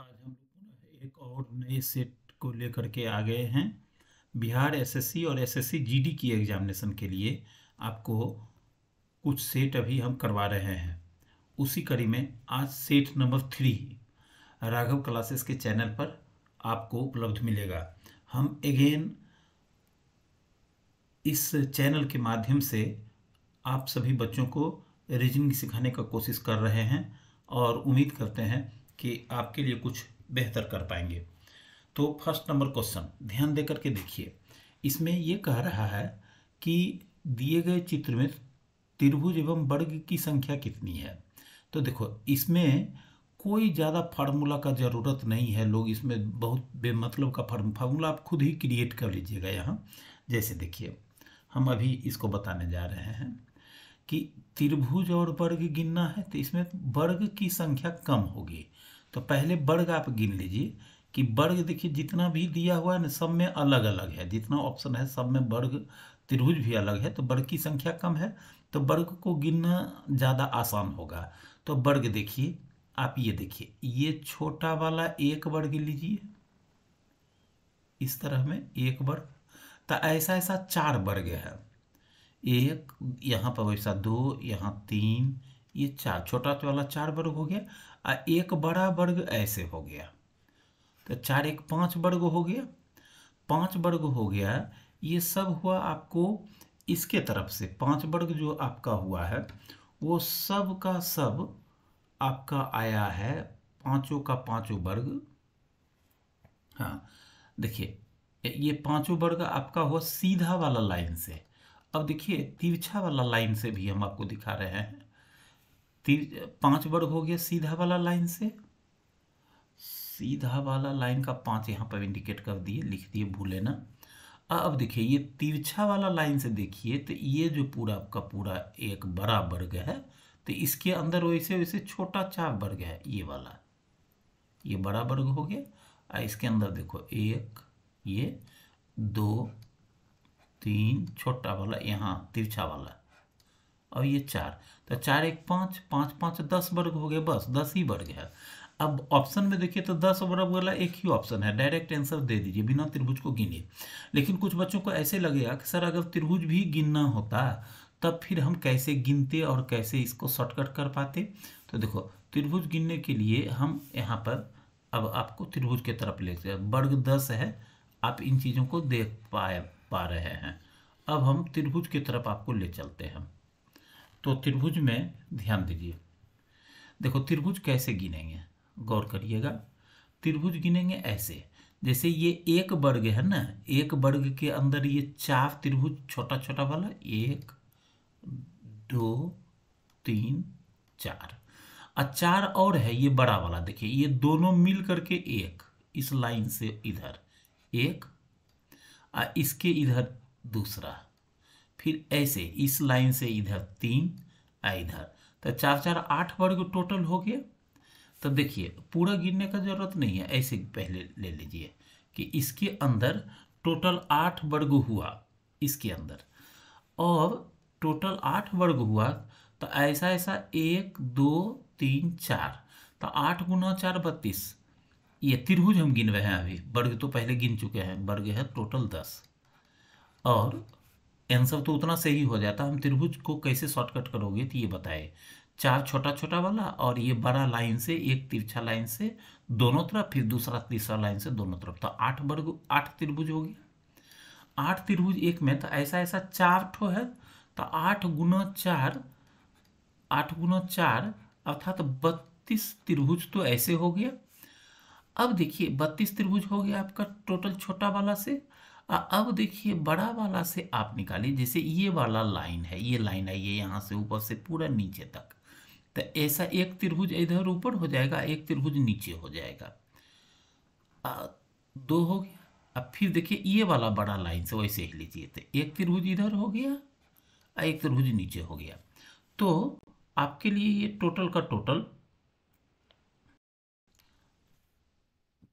आज हम लोग एक और नए सेट को लेकर के आ गए हैं बिहार एसएससी और एसएससी जीडी की एग्जामिनेशन के लिए आपको कुछ सेट अभी हम करवा रहे हैं उसी कड़ी में आज set number three Raghav classes के चैनल पर आपको उपलब्ध मिलेगा हम अगेन इस चैनल के माध्यम से आप सभी बच्चों को रीजनिंग सिखाने का कोशिश कर रहे हैं और उम्मीद करते हैं कि आपके लिए कुछ बेहतर कर पाएंगे तो फर्स्ट नंबर क्वेश्चन ध्यान दे करके देखिए इसमें ये कह रहा है कि दिए गए चित्र में त्रिभुज एवं वर्ग की संख्या कितनी है तो देखो इसमें कोई ज़्यादा फार्मूला का ज़रूरत नहीं है लोग इसमें बहुत बेमतलब का फार्म फार्मूला आप खुद ही क्रिएट कर लीजिएगा यहाँ जैसे देखिए हम अभी इसको बताने जा रहे हैं कि त्रिभुज और वर्ग गिनना है तो इसमें वर्ग की संख्या कम होगी तो पहले वर्ग आप गिन लीजिए कि वर्ग देखिए जितना भी दिया हुआ है ना सब में अलग अलग है जितना ऑप्शन है सब में वर्ग त्रिभुज भी अलग है तो वर्ग की संख्या कम है तो वर्ग को गिनना ज़्यादा आसान होगा तो वर्ग देखिए आप ये देखिए ये छोटा वाला एक वर्ग लीजिए इस तरह में एक वर्ग तो ऐसा ऐसा चार वर्ग है एक यहाँ पर वैसा दो यहाँ तीन ये चार छोटा वाला चार वर्ग हो गया आ एक बड़ा वर्ग ऐसे हो गया तो चार एक पाँच वर्ग हो गया पाँच वर्ग हो गया ये सब हुआ आपको इसके तरफ से पाँच वर्ग जो आपका हुआ है वो सब का सब आपका आया है पाँचों का पाँचों वर्ग हाँ देखिए ये पांचों वर्ग आपका हुआ सीधा वाला लाइन से अब देखिए तिरछा वाला लाइन से भी हम आपको दिखा रहे हैं पांच वर्ग हो गया सीधा वाला लाइन से सीधा वाला लाइन का पांच यहाँ पर इंडिकेट कर दिए लिख दिए भूले ना अब देखिए ये तिरछा वाला लाइन से देखिए तो ये जो पूरा आपका पूरा एक बड़ा वर्ग है तो इसके अंदर वैसे वैसे छोटा चार वर्ग है ये वाला ये बड़ा वर्ग हो गया और इसके अंदर देखो एक ये दो तीन छोटा वाला यहाँ तिरछा वाला और ये चार तो चार एक पाँच पाँच पाँच दस वर्ग हो गए बस दस ही वर्ग है अब ऑप्शन में देखिए तो दस वर्ग वाला एक ही ऑप्शन है डायरेक्ट आंसर दे दीजिए बिना त्रिभुज को गिने लेकिन कुछ बच्चों को ऐसे लगेगा कि सर अगर त्रिभुज भी गिनना होता तब फिर हम कैसे गिनते और कैसे इसको शॉर्टकट कर पाते तो देखो त्रिभुज गिनने के लिए हम यहाँ पर अब आपको त्रिभुज के तरफ ले वर्ग दस है आप इन चीज़ों को देख पाए पा रहे हैं अब हम त्रिभुज की तरफ आपको ले चलते हैं तो त्रिभुज में ध्यान दीजिए देखो त्रिभुज कैसे गिनेंगे गौर करिएगा त्रिभुज गिनेंगे ऐसे जैसे ये एक वर्ग है ना एक वर्ग के अंदर ये चार त्रिभुज छोटा छोटा वाला एक दो तीन चार और चार और है ये बड़ा वाला देखिए ये दोनों मिल करके एक इस लाइन से इधर एक और इसके इधर दूसरा फिर ऐसे इस लाइन से इधर तीन इधर तो चार चार आठ वर्ग टोटल हो गया तो देखिए पूरा गिनने का जरूरत नहीं है ऐसे पहले ले लीजिए कि इसके अंदर टोटल आठ वर्ग हुआ इसके अंदर और टोटल आठ वर्ग हुआ तो ऐसा ऐसा एक दो तीन चार तो आठ गुना चार बत्तीस ये त्रिभुज हम गिन रहे हैं अभी वर्ग तो पहले गिन चुके हैं वर्ग है टोटल दस और आंसर तो उतना सही हो जाता हम त्रिभुज को कैसे शॉर्टकट करोगे तो ये बताए चार छोटा छोटा वाला और ये बड़ा लाइन से एक तिरछा लाइन से दोनों तरफ फिर दूसरा तीसरा लाइन से दोनों तरफ तो आठ वर्ग आठ त्रिभुज हो गया आठ त्रिभुज एक में तो ऐसा ऐसा चार ठो है तो आठ गुना चार आठ गुना चार अर्थात बत्तीस त्रिभुज तो ऐसे हो गया अब देखिए बत्तीस त्रिभुज हो गया आपका टोटल छोटा वाला से अब देखिए बड़ा वाला से आप निकालिए जैसे ये वाला लाइन है ये लाइन है है यहाँ से ऊपर से पूरा नीचे तक तो ऐसा एक त्रिभुज इधर ऊपर हो जाएगा एक त्रिभुज नीचे हो जाएगा आ, दो हो गया अब फिर देखिए ये वाला बड़ा लाइन से वैसे ही लीजिए तो एक त्रिभुज इधर हो गया और एक त्रिभुज नीचे हो गया तो आपके लिए ये टोटल का टोटल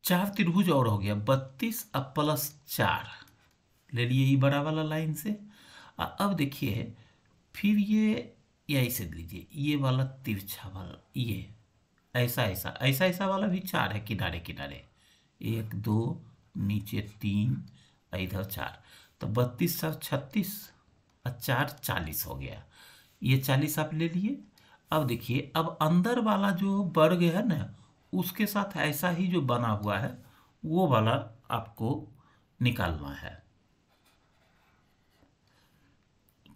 चार त्रिभुज और हो गया बत्तीस और प्लस चार ले लिए ये बड़ा वाला लाइन से अब देखिए फिर ये यही से लीजिए ये वाला तिरछा वाला ये ऐसा ऐसा ऐसा ऐसा वाला भी चार है किनारे किनारे एक दो नीचे तीन इधर चार तो बत्तीस सौ छत्तीस और चार चालीस हो गया ये चालीस आप ले लिए अब देखिए अब अंदर वाला जो वर्ग है ना उसके साथ ऐसा ही जो बना हुआ है वो वाला आपको निकालना है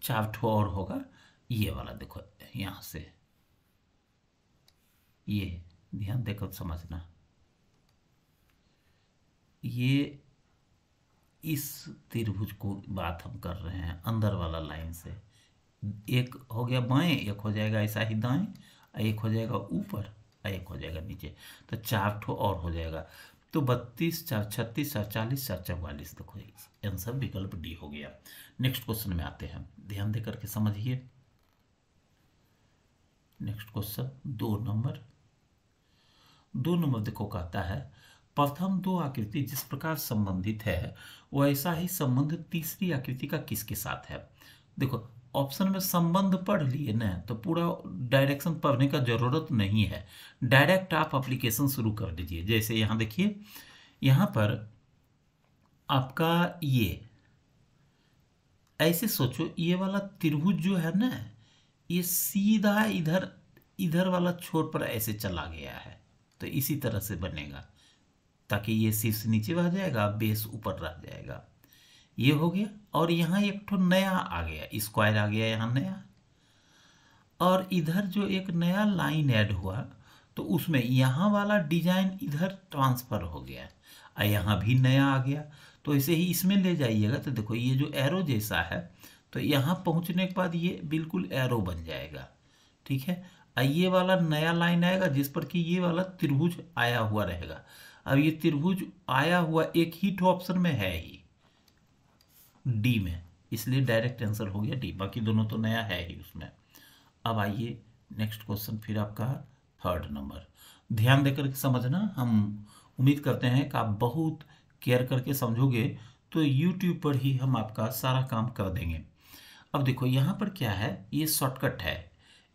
चार ठो और होगा ये वाला देखो यहाँ से ये ध्यान देखो समझना ये इस त्रिभुज को बात हम कर रहे हैं अंदर वाला लाइन से एक हो गया बाएं एक हो जाएगा ऐसा ही दाएं एक हो जाएगा ऊपर एक हो जाएगा नीचे तो चार ठो और हो जाएगा तो बत्तीस चार छत्तीस चार चालीस चार चौवालीस देखो आंसर विकल्प डी हो गया नेक्स्ट क्वेश्चन में आते हैं ध्यान देकर के समझिए नेक्स्ट क्वेश्चन दो नंबर दो नंबर देखो कहता है प्रथम दो आकृति जिस प्रकार संबंधित है वैसा ही संबंध तीसरी आकृति का किसके साथ है देखो ऑप्शन में संबंध पढ़ लिए ना तो पूरा डायरेक्शन पढ़ने का ज़रूरत नहीं है डायरेक्ट आप एप्लीकेशन शुरू कर दीजिए जैसे यहाँ देखिए यहाँ पर आपका ये ऐसे सोचो ये वाला त्रिभुज जो है ना ये सीधा इधर इधर वाला छोर पर ऐसे चला गया है तो इसी तरह से बनेगा ताकि ये शीर्ष नीचे रह जाएगा बेस ऊपर रह जाएगा ये हो गया और यहाँ एक ठो नया आ गया स्क्वायर आ गया यहाँ नया और इधर जो एक नया लाइन ऐड हुआ तो उसमें यहाँ वाला डिजाइन इधर ट्रांसफ़र हो गया और यहाँ भी नया आ गया तो ऐसे ही इसमें ले जाइएगा तो देखो ये जो एरो जैसा है तो यहाँ पहुँचने के बाद ये बिल्कुल एरो बन जाएगा ठीक है और ये वाला नया लाइन आएगा जिस पर कि ये वाला त्रिभुज आया हुआ रहेगा अब ये त्रिभुज आया हुआ एक ही ठो ऑप्शन में है ही डी में इसलिए डायरेक्ट आंसर हो गया डी बाकी दोनों तो नया है ही उसमें अब आइए नेक्स्ट क्वेश्चन फिर आपका थर्ड नंबर ध्यान देकर समझना हम उम्मीद करते हैं कि आप बहुत केयर करके समझोगे तो यूट्यूब पर ही हम आपका सारा काम कर देंगे अब देखो यहाँ पर क्या है ये शॉर्टकट है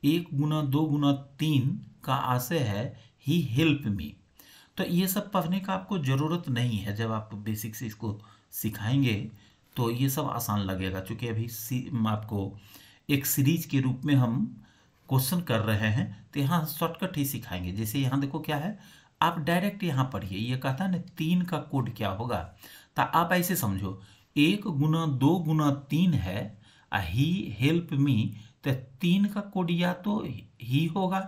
एक गुना दो गुना तीन का आशय है ही हेल्प मी तो ये सब पढ़ने का आपको ज़रूरत नहीं है जब आप बेसिक से इसको सिखाएंगे तो ये सब आसान लगेगा चूँकि अभी सी आपको एक सीरीज के रूप में हम क्वेश्चन कर रहे हैं तो यहाँ शॉर्टकट ही सिखाएंगे जैसे यहाँ देखो क्या है आप डायरेक्ट यहाँ पढ़िए ये कहता है ना तीन का कोड क्या होगा तो आप ऐसे समझो एक गुना दो गुना तीन है ही हेल्प मी तो तीन का कोड या तो ही होगा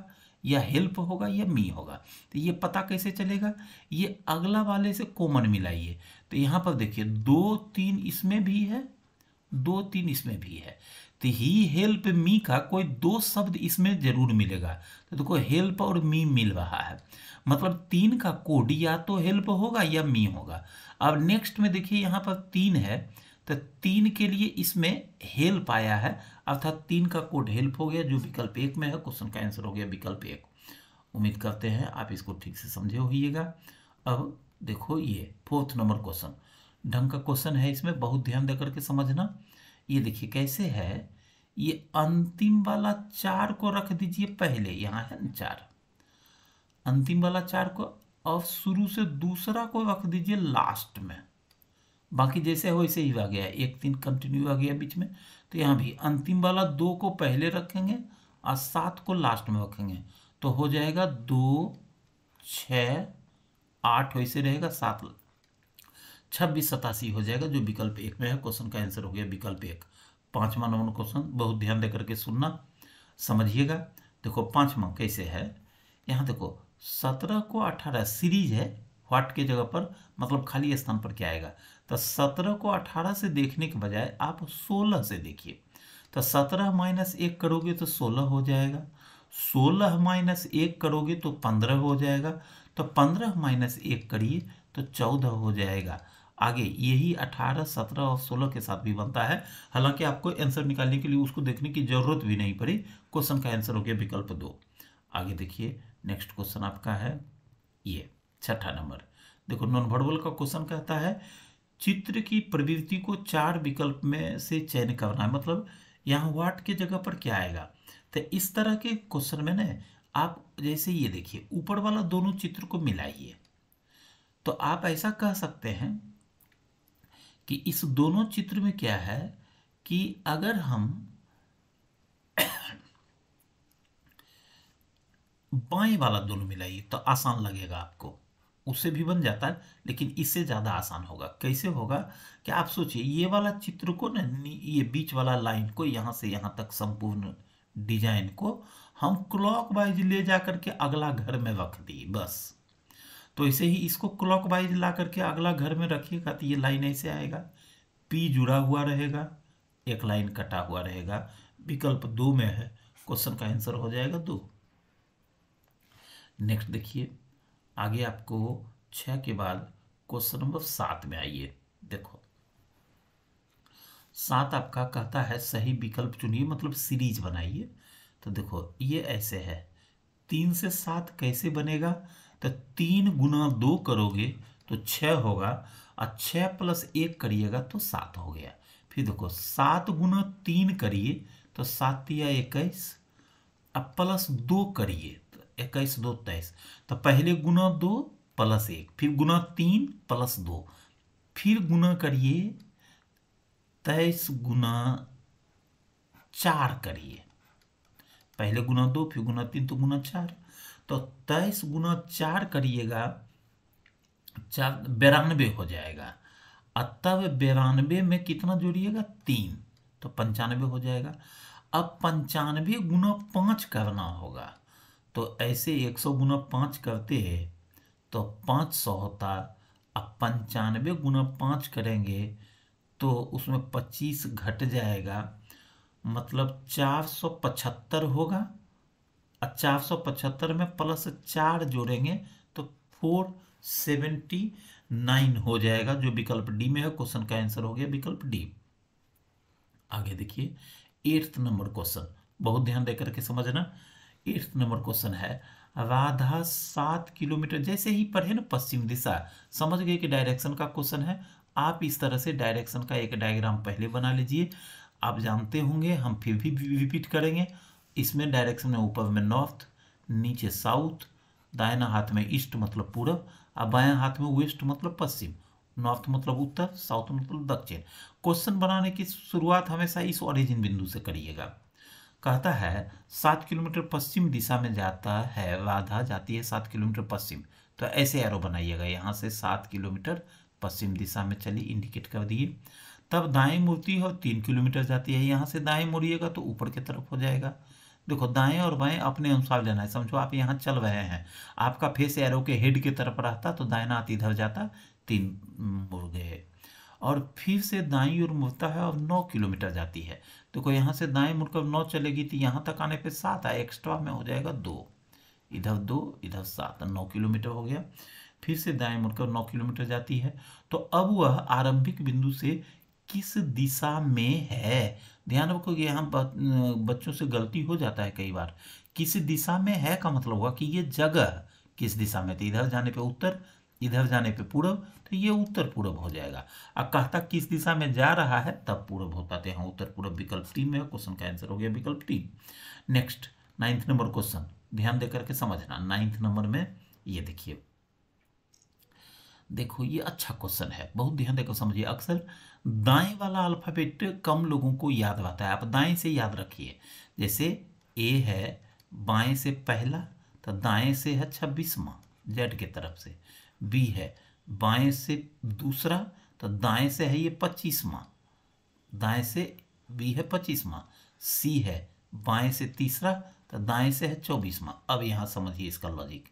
या हेल्प होगा या मी होगा तो ये पता कैसे चलेगा ये अगला वाले से कॉमन मिलाइए तो यहाँ पर देखिए दो तीन इसमें भी है दो तीन इसमें भी है तो ही हेल्प मी का कोई दो शब्द इसमें जरूर मिलेगा तो देखो हेल्प और मी मिल रहा है मतलब तीन का कोड या तो हेल्प होगा या मी होगा अब नेक्स्ट में देखिए यहाँ पर तीन है तो तीन के लिए इसमें हेल्प आया है अर्थात तीन का कोड हेल्प हो गया जो विकल्प एक में है क्वेश्चन का आंसर हो गया विकल्प एक उम्मीद करते हैं आप इसको ठीक से समझे होइएगा अब देखो ये फोर्थ नंबर क्वेश्चन ढंग का क्वेश्चन है इसमें बहुत ध्यान देकर के समझना ये देखिए कैसे है ये अंतिम वाला चार को रख दीजिए पहले यहाँ है ना चार अंतिम वाला चार को और शुरू से दूसरा को रख दीजिए लास्ट में बाकी जैसे वैसे ही आ गया एक तीन कंटिन्यू आ गया बीच में तो यहाँ भी अंतिम वाला दो को पहले रखेंगे और सात को लास्ट में रखेंगे तो हो जाएगा दो छ आठ वैसे रहेगा सात छब्बीस सतासी हो जाएगा जो विकल्प एक में है क्वेश्चन का आंसर हो गया विकल्प एक पांचवा नंबर क्वेश्चन बहुत ध्यान दे करके सुनना समझिएगा देखो पांचवा कैसे है यहाँ देखो सत्रह को अठारह सीरीज है व्हाट के जगह पर मतलब खाली स्थान पर क्या आएगा तो सत्रह को अठारह से देखने के बजाय आप सोलह से देखिए तो सत्रह माइनस एक करोगे तो सोलह हो जाएगा सोलह माइनस एक करोगे तो पंद्रह हो जाएगा तो पंद्रह माइनस एक करिए तो चौदह हो जाएगा आगे यही अठारह सत्रह और सोलह के साथ भी बनता है हालांकि आपको आंसर निकालने के लिए उसको देखने की जरूरत भी नहीं पड़ी क्वेश्चन का आंसर हो गया विकल्प दो आगे देखिए नेक्स्ट क्वेश्चन आपका है ये छठा नंबर देखो नॉन वर्बल का क्वेश्चन कहता है चित्र की प्रवृत्ति को चार विकल्प में से चयन करना है मतलब यहाँ वाट के जगह पर क्या आएगा तो इस तरह के क्वेश्चन में ना आप जैसे ये देखिए ऊपर वाला दोनों चित्र को मिलाइए तो आप ऐसा कह सकते हैं कि इस दोनों चित्र में क्या है कि अगर हम बाएं वाला दोनों मिलाइए तो आसान लगेगा आपको उससे भी बन जाता है लेकिन इससे ज़्यादा आसान होगा कैसे होगा कि आप सोचिए ये वाला चित्र को ना ये बीच वाला लाइन को यहाँ से यहाँ तक संपूर्ण डिजाइन को हम क्लॉक वाइज ले जा करके अगला घर में रख दी बस तो ऐसे ही इसको क्लॉक वाइज ला करके अगला घर में रखिएगा तो ये लाइन ऐसे आएगा पी जुड़ा हुआ रहेगा एक लाइन कटा हुआ रहेगा विकल्प दो में है क्वेश्चन का आंसर हो जाएगा दो नेक्स्ट देखिए आगे आपको छह के बाद क्वेश्चन नंबर सात में आइए देखो सात आपका कहता है सही विकल्प चुनिए मतलब सीरीज बनाइए तो देखो ये ऐसे है तीन से सात कैसे बनेगा तो तीन गुना दो करोगे तो छ होगा और छह प्लस एक करिएगा तो सात हो गया फिर देखो सात गुना तीन करिए तो सात या इक्कीस और प्लस दो करिए इक्कीस दो तेईस तो पहले गुना दो प्लस एक फिर गुना तीन प्लस दो फिर गुना करिए तेईस गुना चार करिए पहले गुना दो फिर गुना तीन तो गुना चार तो तेईस गुना चार करिएगा चार बिरानवे हो जाएगा और तब बिरानवे में कितना जोड़िएगा तीन तो पंचानवे हो जाएगा अब पंचानवे गुना पाँच करना होगा तो ऐसे एक सौ गुना पाँच करते हैं तो पाँच सौ होता अब पंचानवे गुना पाँच करेंगे तो उसमें पच्चीस घट जाएगा मतलब चार सौ पचहत्तर होगा और चार सौ पचहत्तर में प्लस चार जोड़ेंगे तो फोर सेवेंटी नाइन हो जाएगा जो विकल्प डी में है क्वेश्चन का आंसर हो गया विकल्प डी आगे देखिए एट्थ नंबर क्वेश्चन बहुत ध्यान देकर के समझना एट्थ नंबर क्वेश्चन है राधा सात किलोमीटर जैसे ही पढ़े ना पश्चिम दिशा समझ गए कि डायरेक्शन का क्वेश्चन है आप इस तरह से डायरेक्शन का एक डायग्राम पहले बना लीजिए आप जानते होंगे हम फिर भी रिपीट करेंगे इसमें डायरेक्शन में ऊपर में नॉर्थ नीचे साउथ दायना हाथ में ईस्ट मतलब पूरब और बायां हाथ में वेस्ट मतलब पश्चिम नॉर्थ मतलब उत्तर साउथ मतलब दक्षिण क्वेश्चन बनाने की शुरुआत हमेशा इस ओरिजिन बिंदु से करिएगा कहता है सात किलोमीटर पश्चिम दिशा में जाता है राधा जाती है सात किलोमीटर पश्चिम तो ऐसे एरो बनाइएगा यहाँ से सात किलोमीटर पश्चिम दिशा में चली इंडिकेट कर दिए तब दाएं मुड़ती है तीन किलोमीटर जाती है यहाँ से दाएं मुड़िएगा तो ऊपर की तरफ हो जाएगा देखो दाएं और बाएं अपने अनुसार लेना है समझो आप यहाँ चल रहे हैं आपका फेस एरो के हेड की तरफ रहता तो दायना इधर जाता तीन मुड़ गए और फिर से दाई और मुड़ता है और नौ किलोमीटर जाती है देखो यहाँ से दाई मुड़कर नौ चलेगी तो यहाँ तक आने पे सात आए एक्स्ट्रा में हो जाएगा दो इधर दो इधर सात नौ किलोमीटर हो गया फिर से दाएं मुड़कर नौ किलोमीटर जाती है तो अब वह आरंभिक बिंदु से किस दिशा में है ध्यान रखो कि यहाँ बच्चों से गलती हो जाता है कई बार किस दिशा में है का मतलब हुआ कि ये जगह किस दिशा में थी इधर जाने पे उत्तर इधर जाने पे पूरब तो ये उत्तर पूरब हो जाएगा अब कहता किस दिशा में जा रहा है तब पूरब हो पाते हैं उत्तर पूरब विकल्प टी में क्वेश्चन का आंसर हो गया विकल्प T next ninth number question ध्यान देकर के समझना नाइन्थ नंबर में ये देखिए देखो ये अच्छा क्वेश्चन है बहुत ध्यान देकर समझिए अक्सर दाएं वाला अल्फ़ाबेट कम लोगों को याद आता है आप दाएं से याद रखिए जैसे ए है बाएं से पहला तो दाएं से है छब्बीसवा जेड के तरफ से बी है बाएं से दूसरा तो दाएं से है ये पच्चीसवा दाएं से बी है पच्चीसवा सी है बाएं से तीसरा तो दाएं से है चौबीसवा अब यहाँ समझिए इसका लॉजिक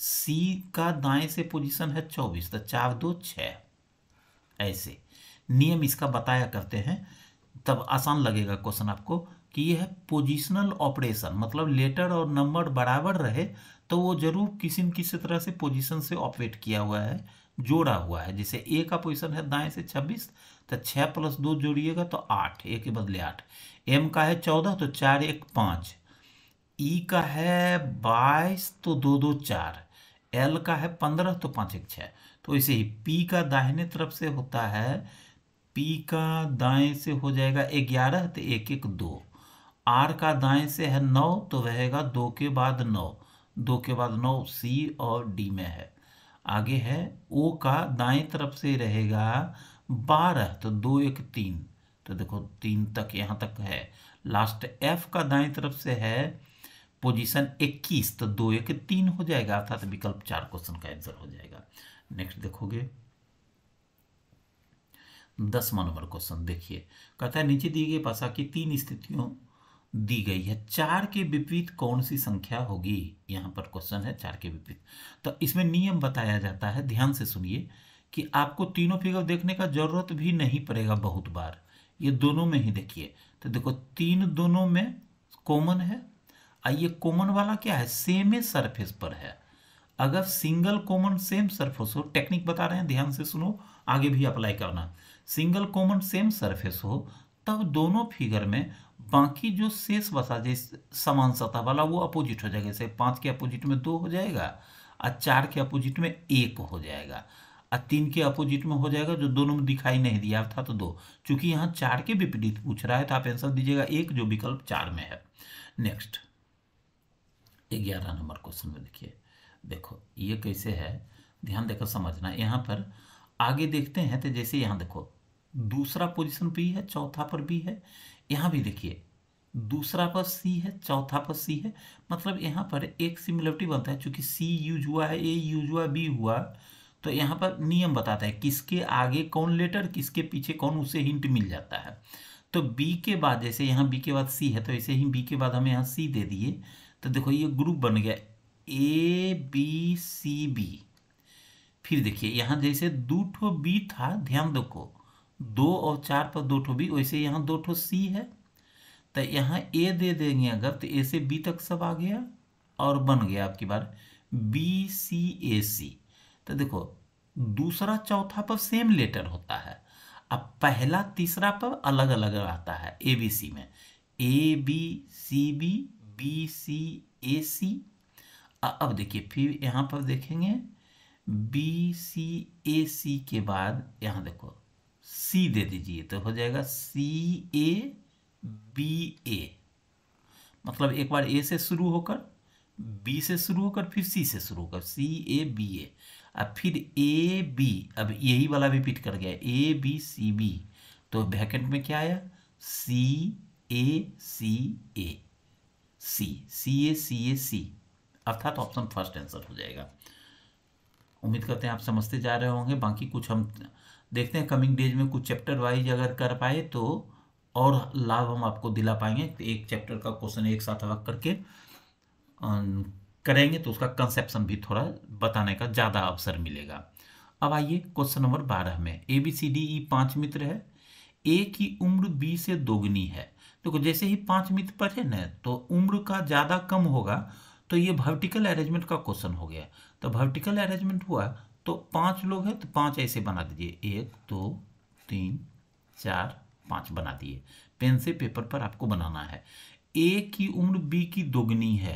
सी का दाएं से पोजीशन है चौबीस तो चार दो छः ऐसे नियम इसका बताया करते हैं तब आसान लगेगा क्वेश्चन आपको कि यह पोजिशनल ऑपरेशन मतलब लेटर और नंबर बराबर रहे तो वो जरूर किसी न किसी तरह से पोजिशन से ऑपरेट किया हुआ है जोड़ा हुआ है जैसे ए का पोजिशन है दाएं से छब्बीस तो छः प्लस दो जोड़िएगा तो आठ ए के बदले आठ एम का है चौदह तो चार एक पाँच ई e का है बाईस तो दो दो चार एल का है पंद्रह तो पाँच एक छः तो ऐसे ही पी का दाहिने तरफ से होता है पी का दाएं से हो जाएगा ग्यारह तो एक एक दो आर का दाएं से है नौ तो रहेगा दो के बाद नौ दो के बाद नौ सी और डी में है आगे है ओ का दाएं तरफ से रहेगा बारह तो दो एक तीन तो देखो तीन तक यहाँ तक है लास्ट एफ का दाएं तरफ से है पोजीशन इक्कीस तो दो एक तीन हो जाएगा अर्थात विकल्प चार क्वेश्चन का आंसर हो जाएगा नेक्स्ट देखोगे दसवा नंबर क्वेश्चन देखिए कहता है नीचे दिए गए भाषा की तीन स्थितियों दी गई है चार के विपरीत कौन सी संख्या होगी यहाँ पर क्वेश्चन है चार के विपरीत तो इसमें नियम बताया जाता है ध्यान से सुनिए कि आपको तीनों फिगर देखने का जरूरत भी नहीं पड़ेगा बहुत बार ये दोनों में ही देखिए तो देखो तीन दोनों में कॉमन है और ये कॉमन वाला क्या है सेम ही सरफेस पर है अगर सिंगल कॉमन सेम सरफेस हो टेक्निक बता रहे हैं ध्यान से सुनो आगे भी अप्लाई करना सिंगल कॉमन सेम सरफेस हो तब दोनों फिगर में बाकी जो शेष बसा जैसे समान सतह वाला वो अपोजिट हो जाएगा जैसे पाँच के अपोजिट में दो हो जाएगा और चार के अपोजिट में एक हो जाएगा और तीन के अपोजिट में हो जाएगा जो दोनों में दिखाई नहीं दिया था तो दो चूंकि यहाँ चार के विपरीत पूछ रहा है तो आप आंसर दीजिएगा एक जो विकल्प चार में है नेक्स्ट ग्यारह नंबर क्वेश्चन में देखिए देखो ये कैसे है ध्यान देकर समझना यहाँ पर आगे देखते हैं तो जैसे यहाँ देखो दूसरा पोजिशन भी है चौथा पर भी है यहाँ भी देखिए दूसरा पर सी है चौथा पर सी है मतलब यहाँ पर एक सिमिलरिटी बनता है चूंकि सी यूज हुआ है ए यूज हुआ बी हुआ तो यहाँ पर नियम बताता है किसके आगे कौन लेटर किसके पीछे कौन उसे हिंट मिल जाता है तो बी के बाद जैसे यहाँ बी के बाद सी है तो ऐसे ही बी के बाद हमें यहाँ सी दे दिए तो देखो ये ग्रुप बन गया ए बी सी बी फिर देखिए यहाँ जैसे दो ठो बी था ध्यान को दो और चार पर दो ठो बी वैसे यहाँ दो ठो सी है तो यहाँ ए दे देंगे अगर तो ए से बी तक सब आ गया और बन गया आपकी बार बी सी ए सी तो देखो दूसरा चौथा पर सेम लेटर होता है अब पहला तीसरा पर अलग अलग रहता है ए बी सी में A B C B B C A C अब देखिए फिर यहाँ पर देखेंगे बी सी ए सी के बाद यहाँ देखो सी दे दीजिए तो हो जाएगा सी ए बी ए मतलब एक बार ए से शुरू होकर बी से शुरू होकर फिर सी से शुरू होकर सी ए बी ए अब फिर ए बी अब यही वाला रिपीट कर गया ए बी सी बी तो वैकेंट में क्या आया सी A C A C C A C A सी अर्थात ऑप्शन फर्स्ट आंसर हो जाएगा उम्मीद करते हैं आप समझते जा रहे होंगे बाकी कुछ हम देखते हैं कमिंग डेज में कुछ चैप्टर वाइज अगर कर पाए तो और लाभ हम आपको दिला पाएंगे तो एक चैप्टर का क्वेश्चन एक साथ अलग करके करेंगे तो उसका कंसेप्शन भी थोड़ा बताने का ज़्यादा अवसर मिलेगा अब आइए क्वेश्चन नंबर बारह में A B C D E पांच मित्र है ए की उम्र बी से दोगुनी है देखो तो जैसे ही पांच मित्र पढ़े ना तो उम्र का ज़्यादा कम होगा तो ये वर्टिकल अरेंजमेंट का क्वेश्चन हो गया तो वर्टिकल अरेंजमेंट हुआ तो पांच लोग हैं तो पांच ऐसे बना दीजिए एक दो तीन चार पाँच बना दिए पेन से पेपर पर आपको बनाना है ए की उम्र बी की दोगुनी है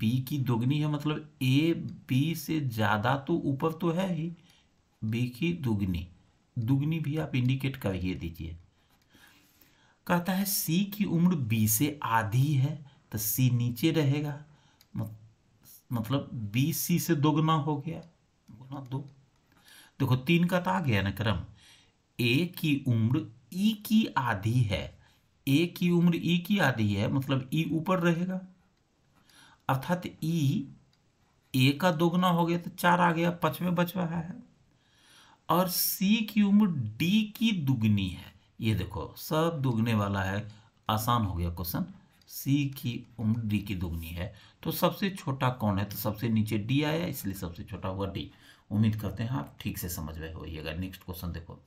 बी की दोगुनी है मतलब ए बी से ज़्यादा तो ऊपर तो है ही बी की दुगनी दुगनी भी आप इंडिकेट करिए दीजिए कहता है सी की उम्र बी से आधी है तो सी नीचे रहेगा मतलब बी सी से दोगुना हो गया गुना दो देखो तीन का तो आ गया ना क्रम ए की उम्र ई की आधी है ए की उम्र ई की आधी है मतलब ई ऊपर रहेगा अर्थात ई ए का दोगुना हो गया तो चार आ गया पच में बच रहा है और सी की उम्र डी की दुगनी है ये देखो सब दुगने वाला है आसान हो गया क्वेश्चन सी की उम्र डी की दोगुनी है तो सबसे छोटा कौन है तो सबसे नीचे डी आया इसलिए सबसे छोटा हुआ डी उम्मीद करते हैं आप ठीक से समझ में होइएगा नेक्स्ट क्वेश्चन देखो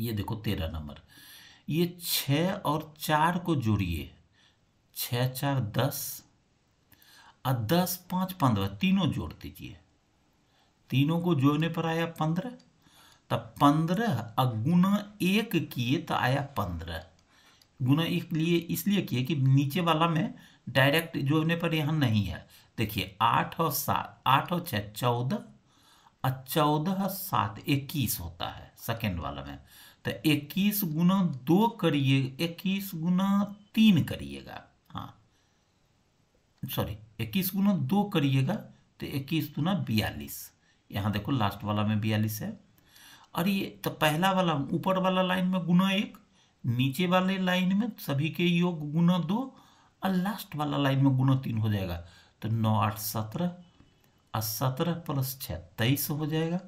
ये देखो तेरह नंबर ये छ और चार को जोड़िए छ चार दस और दस पाँच पंद्रह तीनों जोड़ दीजिए तीनों को जोड़ने पर आया पंद्रह तब पंद्रह और गुना एक किए तो आया पंद्रह गुना इसलिए इसलिए किए कि नीचे वाला में डायरेक्ट जोड़ने पर यहाँ नहीं है देखिए आठ और सात आठ और छः चौदह और चौदह सात इक्कीस होता है सेकेंड वाला में तो इक्कीस गुना दो करिए इक्कीस गुना तीन करिएगा हाँ सॉरी इक्कीस गुना दो करिएगा तो इक्कीस गुना बयालीस यहाँ देखो लास्ट वाला में बयालीस है और ये तो पहला वाला ऊपर वाला लाइन में गुना एक नीचे वाले लाइन में सभी के योग गुना दो और लास्ट वाला लाइन में गुना तीन हो जाएगा तो नौ आठ सत्रह और सत्रह प्लस छः तेईस हो जाएगा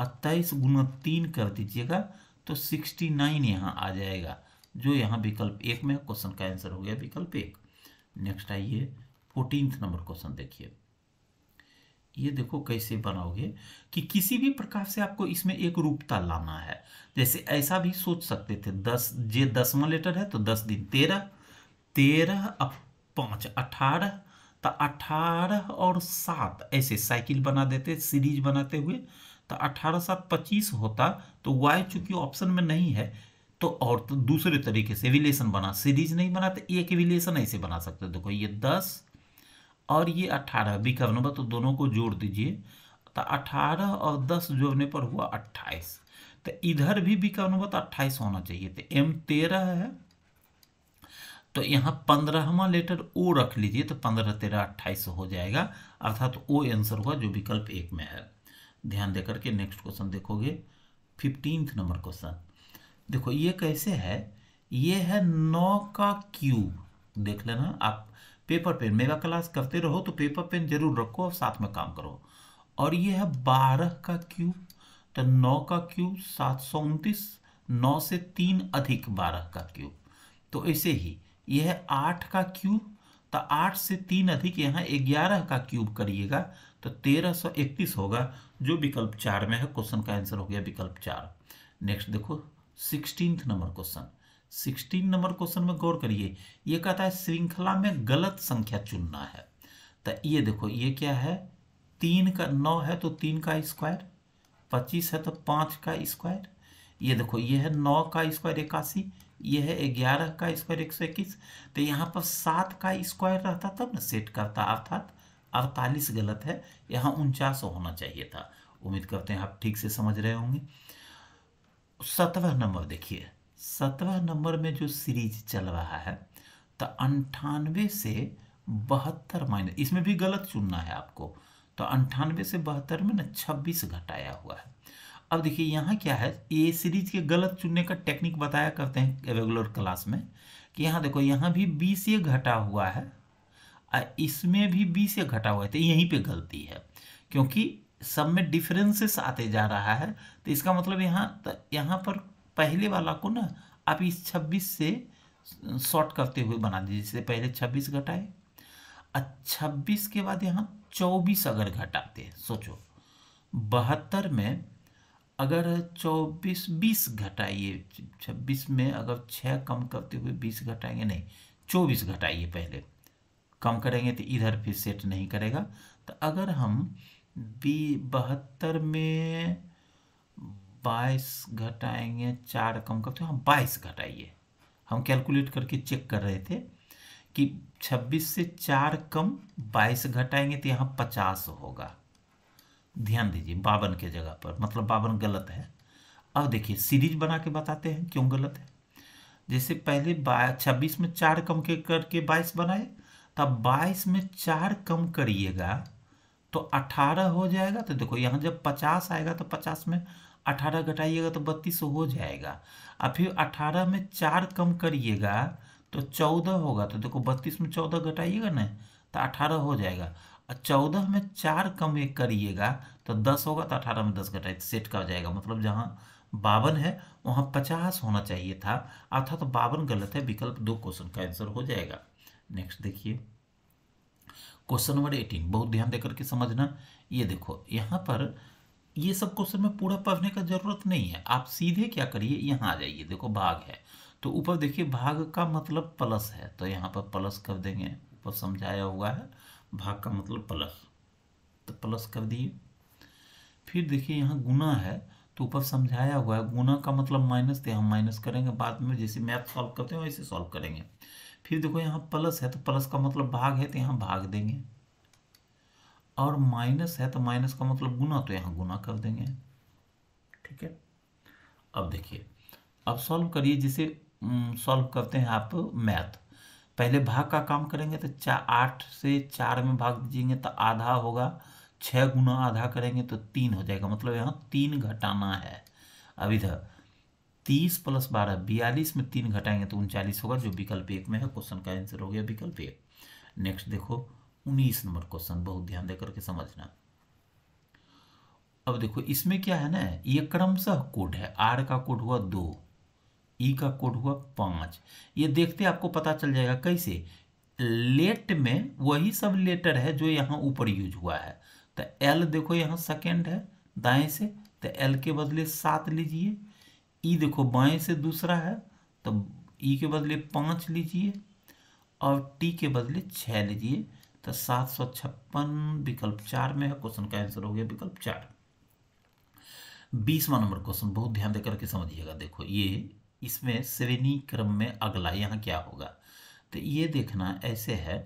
और तेईस गुना तीन कर दीजिएगा तो सिक्सटी नाइन यहाँ आ जाएगा जो यहाँ विकल्प एक में क्वेश्चन का आंसर हो गया विकल्प एक नेक्स्ट आइए फोर्टीन नंबर क्वेश्चन देखिए ये देखो कैसे बनाओगे कि किसी भी प्रकार से आपको इसमें एक रूपता लाना है जैसे ऐसा भी सोच सकते थे दस जे दसवा लेटर है तो दस दिन तेरह तेरह अब पाँच अठारह तो अठारह और सात ऐसे साइकिल बना देते सीरीज बनाते हुए तो अठारह सात पच्चीस होता तो वाई चूंकि ऑप्शन में नहीं है तो और तो दूसरे तरीके से रिलेशन बना सीरीज नहीं बनाते तो एक रिलेशन ऐसे बना सकते देखो ये दस और ये अट्ठारह बिखरना बा तो दोनों को जोड़ दीजिए तो अठारह और दस जोड़ने पर हुआ अट्ठाईस तो इधर भी बिखरना बा तो अट्ठाईस होना चाहिए तो एम तेरह है तो यहाँ पंद्रहवा लेटर ओ रख लीजिए तो पंद्रह तेरह अट्ठाईस हो जाएगा अर्थात तो ओ आंसर हुआ जो विकल्प एक में है ध्यान देकर के नेक्स्ट क्वेश्चन देखोगे फिफ्टींथ नंबर क्वेश्चन देखो ये कैसे है ये है नौ का क्यूब देख लेना आप पेपर पेन मेगा क्लास करते रहो तो पेपर पेन जरूर रखो और साथ में काम करो और ये है बारह का क्यूब तो नौ का क्यूब सात सौ उनतीस नौ से तीन अधिक बारह का क्यूब तो ऐसे ही यह है आठ का क्यूब तो आठ से तीन अधिक यहाँ ग्यारह का क्यूब करिएगा तो तेरह सौ इकतीस होगा जो विकल्प चार में है क्वेश्चन का आंसर हो गया विकल्प चार नेक्स्ट देखो sixteen number question sixteen number question में गौर करिए ये कहता है श्रृंखला में गलत संख्या चुनना है तो ये देखो ये क्या है तीन का नौ है तो तीन का स्क्वायर पच्चीस है तो पाँच का स्क्वायर ये देखो ये है नौ का स्क्वायर इक्यासी ये है ग्यारह का स्क्वायर एक सौ इक्कीस तो यहाँ पर सात का स्क्वायर रहता तब ना सेट करता अर्थात अड़तालीस गलत है यहाँ उनचास होना चाहिए था उम्मीद करते हैं आप ठीक से समझ रहे होंगे सत्रह नंबर देखिए सत्रह नंबर में जो सीरीज चल रहा है तो अंठानवे से बहत्तर माइनस इसमें भी गलत चुनना है आपको तो अंठानवे से बहत्तर में ना छब्बीस घटाया हुआ है अब देखिए यहाँ क्या है ये सीरीज के गलत चुनने का टेक्निक बताया करते हैं रेगुलर क्लास में कि यहाँ देखो यहाँ भी बीस से घटा हुआ है और इसमें भी बीस से घटा हुआ है तो यहीं पे गलती है क्योंकि सब में डिफरेंसेस आते जा रहा है तो इसका मतलब यहाँ तो यहाँ पर पहले वाला को ना आप इस छब्बीस से शॉर्ट करते हुए बना दीजिए जैसे पहले छब्बीस घटाए और छब्बीस के बाद यहाँ चौबीस अगर घटाते हैं सोचो बहत्तर में अगर चौबीस बीस घटाइए छब्बीस में अगर छः कम करते हुए बीस घटाएंगे नहीं चौबीस घटाइए पहले कम करेंगे तो इधर फिर सेट नहीं करेगा तो अगर हम बी बहत्तर में बाईस घटाएंगे चार कम करते हम बाईस घटाइए हम कैलकुलेट करके चेक कर रहे थे कि छब्बीस से चार कम बाईस घटाएंगे तो यहाँ पचास होगा ध्यान दीजिए बावन के जगह पर मतलब बावन गलत है अब देखिए सीरीज बना के बताते हैं क्यों गलत है जैसे पहले छब्बीस में चार कम के करके बाईस बनाए तब बाईस में चार कम करिएगा तो अठारह हो जाएगा तो देखो यहाँ जब पचास आएगा तो पचास में अठारह घटाइएगा तो बत्तीस हो जाएगा अब फिर अठारह में चार कम करिएगा तो चौदह होगा तो देखो बत्तीस में चौदह घटाइएगा ना तो अठारह हो जाएगा और चौदह में चार कम एक करिएगा तो दस होगा तो अठारह में दस घटाइए तो सेट का हो जाएगा मतलब जहाँ बावन है वहाँ पचास होना चाहिए था अर्थात तो बावन गलत है विकल्प दो क्वेश्चन का आंसर हो जाएगा नेक्स्ट देखिए क्वेश्चन नंबर एटीन बहुत ध्यान देकर के समझना ये देखो यहाँ पर ये सब क्वेश्चन में पूरा पढ़ने का जरूरत नहीं है आप सीधे क्या करिए यहाँ आ जाइए देखो भाग है तो ऊपर देखिए भाग का मतलब प्लस है तो यहाँ पर प्लस कर देंगे ऊपर समझाया हुआ है भाग का मतलब प्लस तो प्लस कर दिए फिर देखिए यहाँ गुना है तो ऊपर समझाया हुआ है गुना का मतलब माइनस तो यहाँ माइनस करेंगे बाद में जैसे मैथ सॉल्व करते हैं वैसे सॉल्व करेंगे फिर देखो यहाँ प्लस है तो प्लस का मतलब भाग है तो यहाँ भाग देंगे और माइनस है तो माइनस का मतलब गुना तो यहाँ गुना कर देंगे ठीक है अब देखिए अब सॉल्व करिए जिसे सॉल्व करते हैं आप मैथ पहले भाग का काम करेंगे तो चार आठ से चार में भाग दीजिएंगे तो आधा होगा छः गुना आधा करेंगे तो तीन हो जाएगा मतलब यहाँ तीन घटाना है अब इधर तीस प्लस बारह बयालीस में तीन घटाएंगे तो उनचालीस होगा जो विकल्प एक में है क्वेश्चन का आंसर हो गया विकल्प एक नेक्स्ट देखो उन्नीस नंबर क्वेश्चन बहुत ध्यान देकर के समझना अब देखो इसमें क्या है ना ये क्रमशः कोड है आर का कोड हुआ दो ई e का कोड हुआ पांच ये देखते आपको पता चल जाएगा कैसे लेट में वही सब लेटर है जो यहां ऊपर यूज हुआ है तो एल देखो यहां सेकेंड है दाएं से तो एल के बदले सात लीजिए ई e देखो बाएं से दूसरा है तो ई e के बदले पांच लीजिए और टी के बदले छः लीजिए तो सात सौ छप्पन विकल्प चार में है क्वेश्चन का आंसर हो गया विकल्प चार बीसवा नंबर क्वेश्चन बहुत ध्यान देकर के समझिएगा देखो ये इसमें श्रेणी क्रम में अगला यहाँ क्या होगा तो ये देखना ऐसे है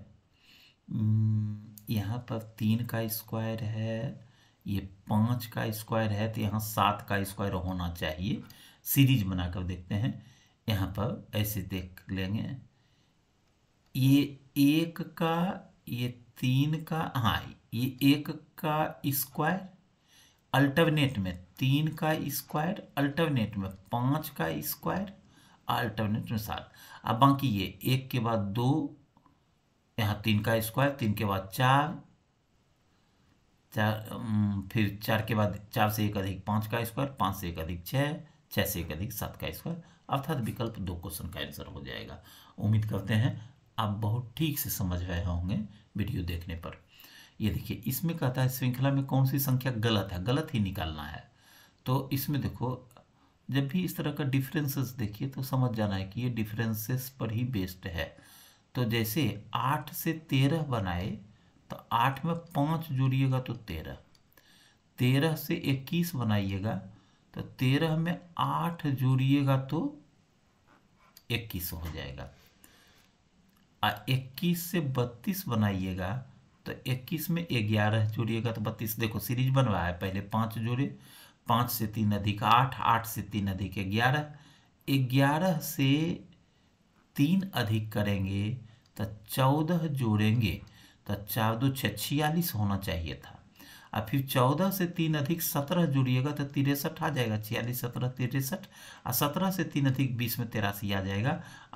हम्म, यहाँ पर तीन का स्क्वायर है ये पाँच का स्क्वायर है तो यहाँ सात का स्क्वायर होना चाहिए सीरीज बनाकर देखते हैं यहाँ पर ऐसे देख लेंगे ये एक का ये तीन का हाँ ये एक का स्क्वायर अल्टरनेट में तीन का स्क्वायर अल्टरनेट में पाँच का स्क्वायर अल्टरनेट में सात अब बाकी ये एक के बाद दो यहाँ तीन का स्क्वायर तीन के बाद चार चार फिर चार के बाद चार से एक अधिक पाँच का स्क्वायर पाँच से एक अधिक छः छः से एक अधिक सात का स्क्वायर अर्थात विकल्प दो क्वेश्चन का आंसर हो जाएगा उम्मीद करते हैं आप बहुत ठीक से समझ गए होंगे वीडियो देखने पर ये देखिए इसमें कहता है श्रृंखला में कौन सी संख्या गलत है गलत ही निकालना है तो इसमें देखो जब भी इस तरह का डिफरेंसेस देखिए तो समझ जाना है कि ये डिफरेंसेस पर ही बेस्ड है तो जैसे आठ से तेरह बनाए तो आठ में पाँच जोड़िएगा तो तेरह तेरह से इक्कीस बनाइएगा तो तेरह में आठ जोड़िएगा तो इक्कीस हो जाएगा इक्कीस से बत्तीस बनाइएगा तो इक्कीस में ग्यारह जोड़िएगा तो बत्तीस देखो सीरीज बनवा है पहले पाँच जोड़े पाँच से तीन अधिक आठ आठ से तीन अधिक ग्यारह ग्यारह से तीन अधिक करेंगे तो चौदह जोड़ेंगे तो चार दो छियालीस होना चाहिए था और फिर चौदह से तीन अधिक सत्रह जुड़िएगा तो तिरसठ आ जाएगा छियालीस सत्रह तिरसठ और सत्रह से तीन अधिक बीस में तिरासी आ जाएगा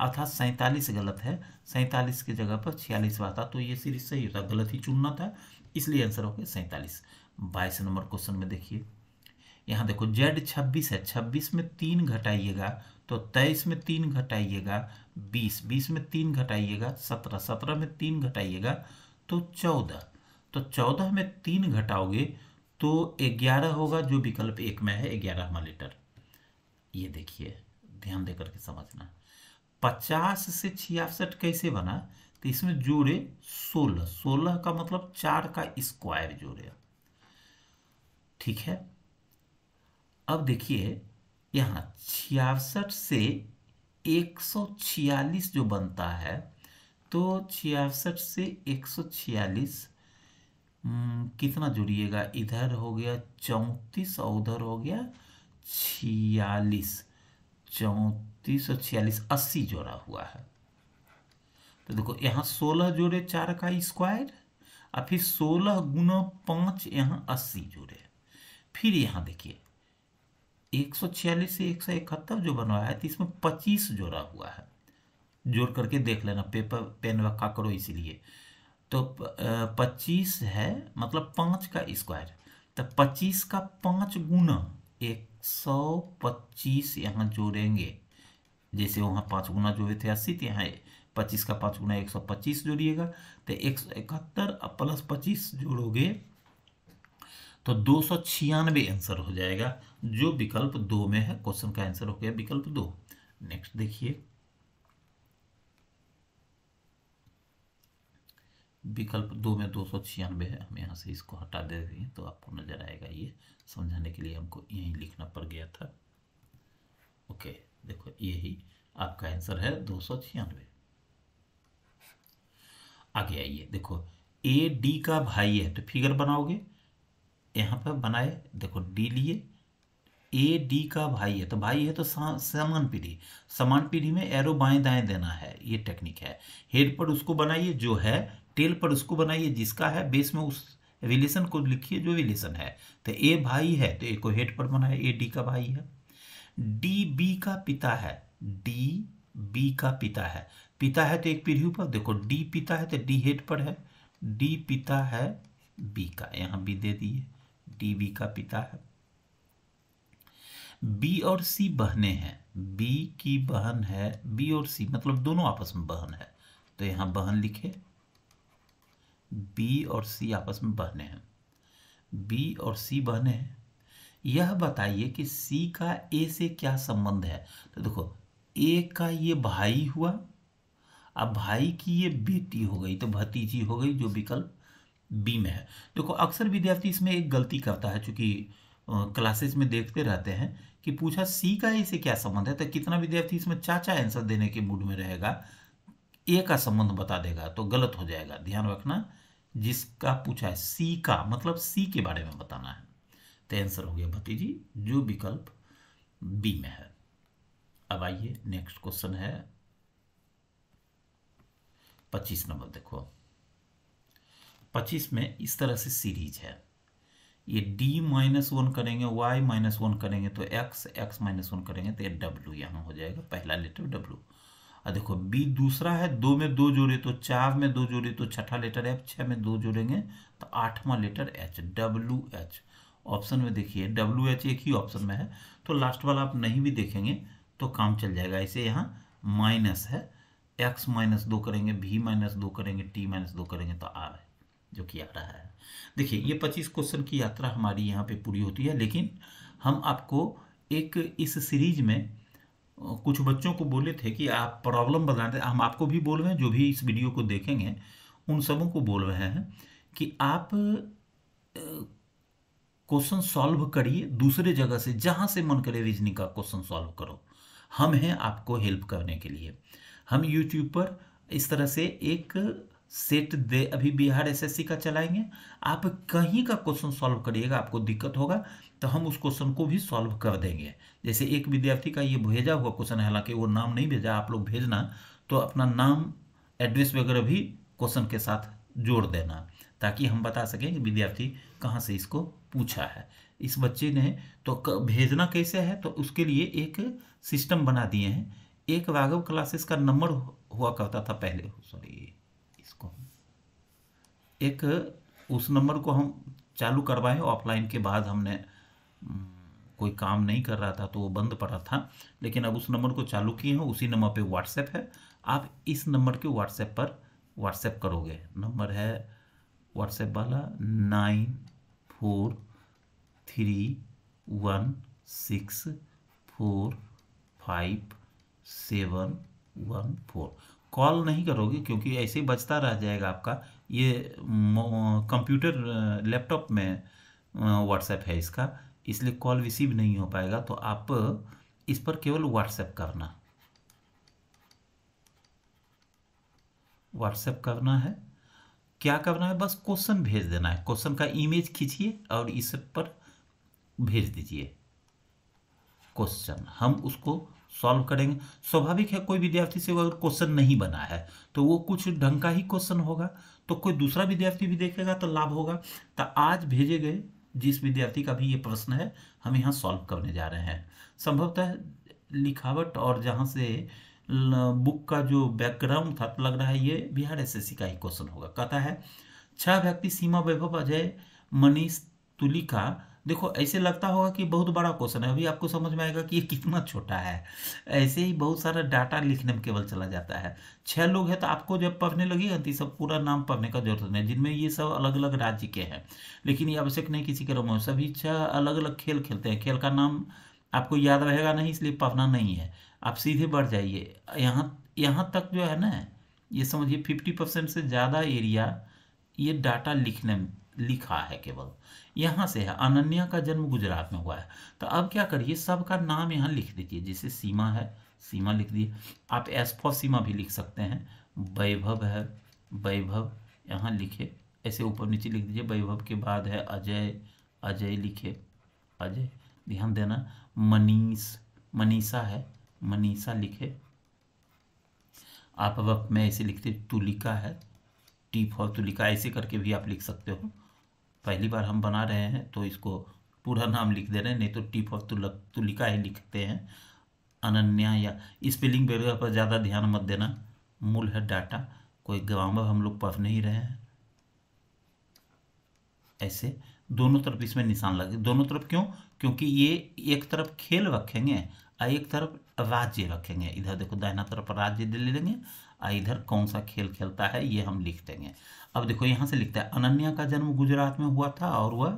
अर्थात सैंतालीस गलत है सैंतालीस की जगह पर छियालीस आता तो ये सीरीज सही होता गलत ही चुनना था इसलिए आंसर हो गया सैंतालीस बाईस नंबर क्वेश्चन में देखिए यहाँ देखो जेड छब्बीस है छब्बीस में तीन घटाइएगा तो तेईस में तीन घटाइएगा बीस बीस में तीन घटाइएगा सत्रह सत्रह में तीन घटाइएगा तो चौदह तो चौदह में तीन घटाओगे तो ग्यारह होगा जो विकल्प एक में है ग्यारहवा लीटर ये देखिए ध्यान देकर के समझना पचास से छियासठ कैसे बना तो इसमें जोड़े सोलह सोलह का मतलब चार का स्क्वायर जोड़े ठीक है अब देखिए यहां छियासठ से एक सौ छियालीस जो बनता है तो छियासठ से एक सौ छियालीस हम्म, कितना जोड़िएगा इधर हो गया चौंतीस और उधर हो गया छियालीस चौंतीस और छियालीस अस्सी जोड़ा हुआ है तो देखो यहाँ सोलह जोड़े चार का स्क्वायर और फिर सोलह गुना पाँच यहाँ अस्सी जोड़े फिर यहाँ देखिए एक सौ छियालीस से एक सौ इकहत्तर जो बनवाया है तो इसमें पच्चीस जोड़ा हुआ है जोड़ करके देख लेना पेपर पेन वक्का करो इसलिए तो पच्चीस है मतलब पाँच का स्क्वायर तो पच्चीस का पाँच गुना एक सौ पच्चीस यहाँ जोड़ेंगे जैसे वहाँ पाँच गुना जोड़े थे अस्सी तो यहाँ पच्चीस का पाँच गुना एक सौ पच्चीस जोड़िएगा तो एक सौ इकहत्तर प्लस पच्चीस जोड़ोगे तो दो सौ छियानवे आंसर हो जाएगा जो विकल्प दो में है क्वेश्चन का आंसर हो गया विकल्प दो नेक्स्ट देखिए विकल्प दो में दो सौ छियानवे है हम यहाँ से इसको हटा दे हैं तो आपको नज़र आएगा ये समझाने के लिए हमको यही लिखना पड़ गया था ओके देखो यही आपका आंसर है दो सौ छियानवे आगे आइए देखो ए डी का भाई है तो फिगर बनाओगे यहाँ पर बनाए देखो डी लिए ए डी का भाई है तो भाई है तो समान पीढ़ी समान पीढ़ी में एरो बाएं दाएं देना है ये टेक्निक है हेड पर उसको बनाइए जो है टेल पर उसको बनाइए जिसका है बेस में उस रिलेशन को लिखिए जो रिलेशन है तो ए भाई है तो ए को हेड पर बनाए ए डी का भाई है डी बी का पिता है डी बी का पिता है पिता है तो एक पीढ़ी ऊपर देखो डी पिता है तो डी हेड पर है डी पिता है बी का यहां बी दे दिए डी बी का पिता है बी और सी बहने हैं बी की बहन है बी और सी मतलब दोनों आपस में बहन है तो यहां बहन लिखे बी और सी आपस में बहने हैं बी और सी बहने हैं यह बताइए कि सी का ए से क्या संबंध है तो देखो ए का ये भाई हुआ अब भाई की ये बेटी हो गई तो भतीजी हो गई जो विकल्प बी में है देखो अक्सर विद्यार्थी इसमें एक गलती करता है चूंकि क्लासेस में देखते रहते हैं कि पूछा सी का ए से क्या संबंध है तो कितना विद्यार्थी इसमें चाचा आंसर देने के मूड में रहेगा ए का संबंध बता देगा तो गलत हो जाएगा ध्यान रखना जिसका पूछा है सी का मतलब सी के बारे में बताना है तो आंसर हो गया भतीजी जो विकल्प बी में है अब आइए नेक्स्ट क्वेश्चन है पच्चीस नंबर देखो पच्चीस में इस तरह से सीरीज है ये डी माइनस वन करेंगे वाई माइनस वन करेंगे तो एक्स एक्स माइनस वन करेंगे तो ये डब्ल्यू यहां हो जाएगा पहला लेटर डब्ल्यू और देखो बी दूसरा है दो में दो जोड़े तो चार में दो जोड़े तो छठा लेटर एफ छः में दो जोड़ेंगे तो आठवां letter H W H option में देखिए डब्ल्यू एच एक ही ऑप्शन में है तो लास्ट वाला आप नहीं भी देखेंगे तो काम चल जाएगा ऐसे यहाँ माइनस है एक्स माइनस दो करेंगे भी माइनस दो करेंगे टी माइनस दो करेंगे तो आर है जो कि आ रहा है देखिए ये पच्चीस क्वेश्चन की यात्रा हमारी यहाँ पे पूरी होती है लेकिन हम आपको एक इस सीरीज में कुछ बच्चों को बोले थे कि आप प्रॉब्लम बताते हम आपको भी बोल रहे हैं जो भी इस वीडियो को देखेंगे उन सबों को बोल रहे हैं कि आप क्वेश्चन सॉल्व करिए दूसरे जगह से जहाँ से मन करे रीजनिंग का क्वेश्चन सॉल्व करो हम हैं आपको हेल्प करने के लिए हम यूट्यूब पर इस तरह से एक सेट दे अभी बिहार एसएससी का चलाएंगे आप कहीं का क्वेश्चन सॉल्व करिएगा आपको दिक्कत होगा तो हम उस क्वेश्चन को भी सॉल्व कर देंगे जैसे एक विद्यार्थी का ये भेजा हुआ क्वेश्चन है हालांकि वो नाम नहीं भेजा आप लोग भेजना तो अपना नाम एड्रेस वगैरह भी क्वेश्चन के साथ जोड़ देना ताकि हम बता सकें कि विद्यार्थी कहाँ से इसको पूछा है इस बच्चे ने तो भेजना कैसे है तो उसके लिए एक सिस्टम बना दिए हैं एक राघव क्लासेस का नंबर हुआ करता था पहले सॉरी इसको एक उस नंबर को हम चालू करवाए ऑफलाइन के बाद हमने हम्म, कोई काम नहीं कर रहा था तो वो बंद पड़ा था लेकिन अब उस नंबर को चालू किए हैं उसी नंबर पे व्हाट्सएप है आप इस नंबर के व्हाट्सएप पर व्हाट्सएप करोगे नंबर है व्हाट्सएप वाला nine four three one six four five seven one four call नहीं करोगे क्योंकि ऐसे ही बचता रह जाएगा आपका ये कंप्यूटर लैपटॉप में व्हाट्सएप है इसका इसलिए कॉल रिसीव नहीं हो पाएगा तो आप इस पर केवल व्हाट्सएप करना व्हाट्सएप करना है क्या करना है बस क्वेश्चन भेज देना है क्वेश्चन का इमेज खींचिए और इस पर भेज दीजिए क्वेश्चन हम उसको सॉल्व करेंगे स्वाभाविक है कोई विद्यार्थी से अगर क्वेश्चन नहीं बना है तो वो कुछ ढंग का ही क्वेश्चन होगा तो कोई दूसरा विद्यार्थी भी देखेगा तो लाभ होगा तो आज भेजे गए जिस विद्यार्थी का भी ये प्रश्न है हम यहाँ सॉल्व करने जा रहे हैं संभवतः लिखावट और जहाँ से बुक का जो बैकग्राउंड था लग रहा है ये बिहार एसएससी का ही क्वेश्चन होगा कहता है छह व्यक्ति सीमा वैभव अजय मनीष तुलिका देखो ऐसे लगता होगा कि बहुत बड़ा क्वेश्चन है अभी आपको समझ में आएगा कि ये कितना छोटा है ऐसे ही बहुत सारा डाटा लिखने में केवल चला जाता है छः लोग हैं तो आपको जब पढ़ने लगेगा तो सब पूरा नाम पढ़ने का जरूरत नहीं जिनमें ये सब अलग अलग राज्य के हैं लेकिन ये आवश्यक नहीं किसी के रमो सभी छः अलग अलग खेल खेलते हैं खेल का नाम आपको याद रहेगा नहीं इसलिए पढ़ना नहीं है आप सीधे बढ़ जाइए यहाँ यहाँ तक जो है ना ये समझिए फिफ्टी परसेंट से ज़्यादा एरिया ये डाटा लिखने लिखा है केवल यहाँ से है अनन्या का जन्म गुजरात में हुआ है तो अब क्या करिए सबका नाम यहाँ लिख दीजिए जैसे सीमा है सीमा लिख दिए आप एसफो सीमा भी लिख सकते हैं वैभव है वैभव यहाँ लिखे ऐसे ऊपर नीचे लिख दीजिए वैभव के बाद है अजय अजय लिखे अजय ध्यान देना मनीष मनीषा है मनीषा लिखे आप अब मैं ऐसे लिखते तुलिका है टी फॉर तुलिका ऐसे करके भी आप लिख सकते हो पहली बार हम बना रहे हैं तो इसको पूरा नाम लिख दे रहे हैं नहीं तो टिप ऑफ तुलिका ही लिखते हैं अनन्या या स्पेलिंग वगैरह पर ज़्यादा ध्यान मत देना मूल है डाटा कोई ग्रामर हम लोग पढ़ नहीं रहे हैं ऐसे दोनों तरफ इसमें निशान लगे दोनों तरफ क्यों क्योंकि ये एक तरफ खेल रखेंगे और एक तरफ राज्य रखेंगे इधर देखो दाहिना तरफ राज्य ले लेंगे इधर कौन सा खेल खेलता है ये हम लिख देंगे अब देखो यहाँ से लिखता है अनन्या का जन्म गुजरात में हुआ था और वह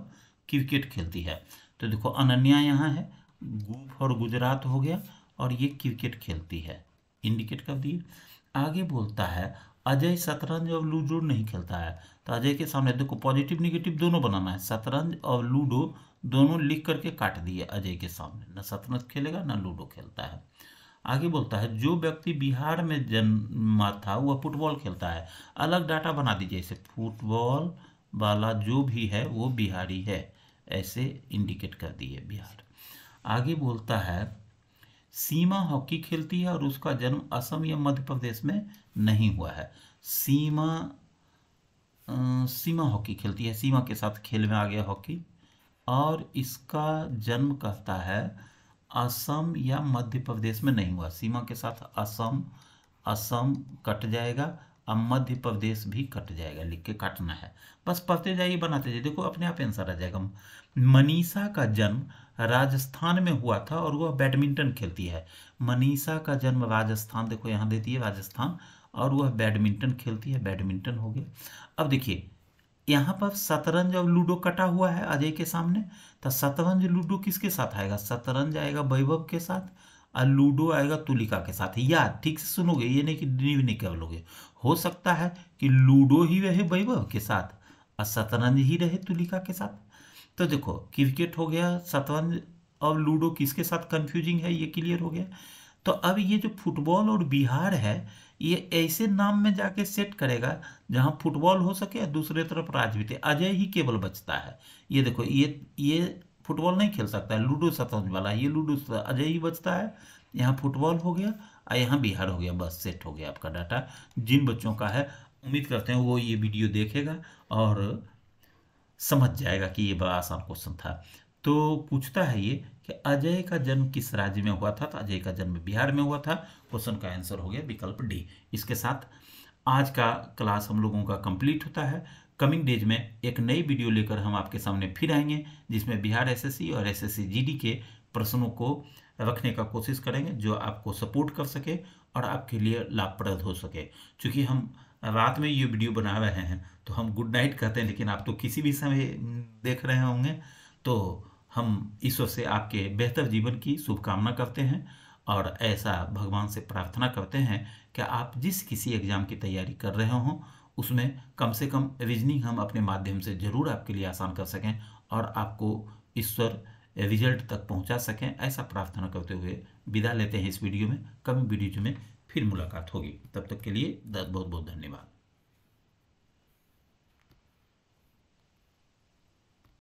क्रिकेट खेलती है तो देखो अनन्या यहाँ है गु फॉर गुजरात हो गया और ये क्रिकेट खेलती है इंडिकेट कर दिए आगे बोलता है अजय शतरंज और लूडो नहीं खेलता है तो अजय के सामने देखो पॉजिटिव निगेटिव दोनों बनाना है शतरंज और लूडो दोनों लिख करके काट दिए अजय के सामने ना शतरंज खेलेगा ना लूडो खेलता है आगे बोलता है जो व्यक्ति बिहार में जन्मा था वह फुटबॉल खेलता है अलग डाटा बना दीजिए इसे फुटबॉल वाला जो भी है वो बिहारी है ऐसे इंडिकेट कर दिए बिहार आगे बोलता है सीमा हॉकी खेलती है और उसका जन्म असम या मध्य प्रदेश में नहीं हुआ है सीमा आ, सीमा हॉकी खेलती है सीमा के साथ खेल में आ गया हॉकी और इसका जन्म कहता है असम या मध्य प्रदेश में नहीं हुआ सीमा के साथ असम असम कट जाएगा अब मध्य प्रदेश भी कट जाएगा लिख के काटना है बस पढ़ते जाइए बनाते जाइए देखो अपने आप आंसर आ जाएगा मनीषा का जन्म राजस्थान में हुआ था और वह बैडमिंटन खेलती है मनीषा का जन्म राजस्थान देखो यहाँ देती है राजस्थान और वह बैडमिंटन खेलती है बैडमिंटन हो गया अब देखिए यहाँ पर शतरंज और लूडो कटा हुआ है अजय के सामने तो शतरंज लूडो किसके साथ आएगा शतरंज आएगा वैभव के साथ और लूडो आएगा तुलिका के साथ या ठीक से सुनोगे ये नहीं कि नहीं कर लोगे हो सकता है कि लूडो ही रहे वैभव के साथ और शतरंज ही रहे तुलिका के साथ तो देखो क्रिकेट हो गया शतरंज और लूडो किसके साथ कंफ्यूजिंग है ये क्लियर हो गया तो अब ये जो फुटबॉल और बिहार है ये ऐसे नाम में जाके सेट करेगा जहाँ फुटबॉल हो सके और दूसरे तरफ राजनीति अजय ही केवल बचता है ये देखो ये ये फुटबॉल नहीं खेल सकता है लूडो शतरंज वाला ये लूडो अजय ही बचता है यहाँ फुटबॉल हो गया और यहाँ बिहार हो गया बस सेट हो गया आपका डाटा जिन बच्चों का है उम्मीद करते हैं वो ये वीडियो देखेगा और समझ जाएगा कि ये बड़ा आसान क्वेश्चन था तो पूछता है ये कि अजय का जन्म किस राज्य में हुआ था तो अजय का जन्म बिहार में हुआ था क्वेश्चन का आंसर हो गया विकल्प डी इसके साथ आज का क्लास हम लोगों का कंप्लीट होता है कमिंग डेज में एक नई वीडियो लेकर हम आपके सामने फिर आएंगे जिसमें बिहार एसएससी और एसएससी जीडी के प्रश्नों को रखने का कोशिश करेंगे जो आपको सपोर्ट कर सके और आपके लिए लाभप्रद हो सके चूँकि हम रात में ये वीडियो बना रहे हैं तो हम गुड नाइट कहते हैं लेकिन आप तो किसी भी समय देख रहे होंगे तो हम ईश्वर से आपके बेहतर जीवन की शुभकामना करते हैं और ऐसा भगवान से प्रार्थना करते हैं कि आप जिस किसी एग्ज़ाम की तैयारी कर रहे हों उसमें कम से कम रीजनिंग हम अपने माध्यम से ज़रूर आपके लिए आसान कर सकें और आपको ईश्वर रिजल्ट तक पहुंचा सकें ऐसा प्रार्थना करते हुए विदा लेते हैं इस वीडियो में कम वीडियो में फिर मुलाकात होगी तब तक के लिए बहुत बहुत धन्यवाद